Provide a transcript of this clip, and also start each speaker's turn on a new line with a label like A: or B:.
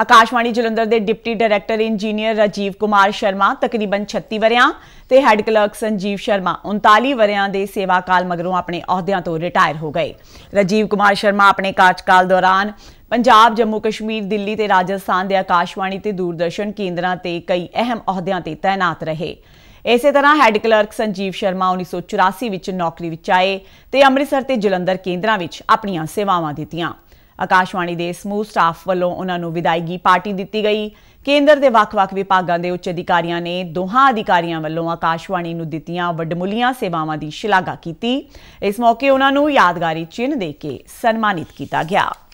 A: ਆਕਾਸ਼ਵਾਣੀ ਜਲੰਧਰ ਦੇ deputy director engineer Rajeev Kumar Sharma ਤਕਰੀਬਨ 36 ਵਰਿਆਂ ਤੇ ਹੈੱਡ ਕਲਰਕ ਸੰਜੀਵ ਸ਼ਰਮਾ 39 ਵਰਿਆਂ ਦੇ ਸੇਵਾ ਕਾਲ ਮਗਰੋਂ ਆਪਣੇ ਅਹੁਦਿਆਂ ਤੋਂ ਰਿਟਾਇਰ ਹੋ ਗਏ ਰਾਜੀਵ ਕੁਮਾਰ ਸ਼ਰਮਾ ਆਪਣੇ ਕਾਰਜਕਾਲ ਦੌਰਾਨ ਪੰਜਾਬ ਜੰਮੂ ਕਸ਼ਮੀਰ ਦਿੱਲੀ ਤੇ ਰਾਜਸਥਾਨ ਦੇ ਆਕਾਸ਼ਵਾਣੀ ਤੇ ਦੂਰਦਰਸ਼ਨ ਕੇਂਦਰਾਂ ਤੇ ਕਈ ਅਹਿਮ ਅਹੁਦਿਆਂ ਤੇ ਤਾਇਨਾਤ ਰਹੇ ਇਸੇ ਤਰ੍ਹਾਂ ਹੈੱਡ ਕਲਰਕ ਸੰਜੀਵ ਸ਼ਰਮਾ 1984 ਵਿੱਚ ਨੌਕਰੀ ਵਿੱਚ ਆਏ ਤੇ ਅੰਮ੍ਰਿਤਸਰ ਤੇ ਜਲੰਧਰ ਕੇਂਦਰਾਂ ਵਿੱਚ ਆਪਣੀਆਂ ਸੇਵਾਵਾਂ ਦਿੱਤੀਆਂ ਆਕਾਸ਼ਵਾਣੀ ਦੇ ਸਮੂਹ ਸਟਾਫ ਵੱਲੋਂ ਉਹਨਾਂ ਨੂੰ ਵਿਦਾਇਗੀ ਪਾਰਟੀ ਦਿੱਤੀ ਗਈ ਕੇਂਦਰ ਦੇ ਵੱਖ-ਵੱਖ ਵਿਭਾਗਾਂ ਦੇ ਉੱਚ ਅਧਿਕਾਰੀਆਂ ਨੇ ਦੋਹਾਂ ਅਧਿਕਾਰੀਆਂ ਵੱਲੋਂ ਆਕਾਸ਼ਵਾਣੀ ਨੂੰ ਦਿੱਤੀਆਂ ਵੱਡਮੁੱਲੀਆਂ ਸੇਵਾਵਾਂ ਦੀ ਸ਼ਲਾਘਾ ਕੀਤੀ ਇਸ ਮੌਕੇ ਉਹਨਾਂ ਨੂੰ ਯਾਦਗਾਰੀ ਚਿੰਨ੍ਹ ਦੇ ਕੇ ਸਨਮਾਨਿਤ ਕੀਤਾ ਗਿਆ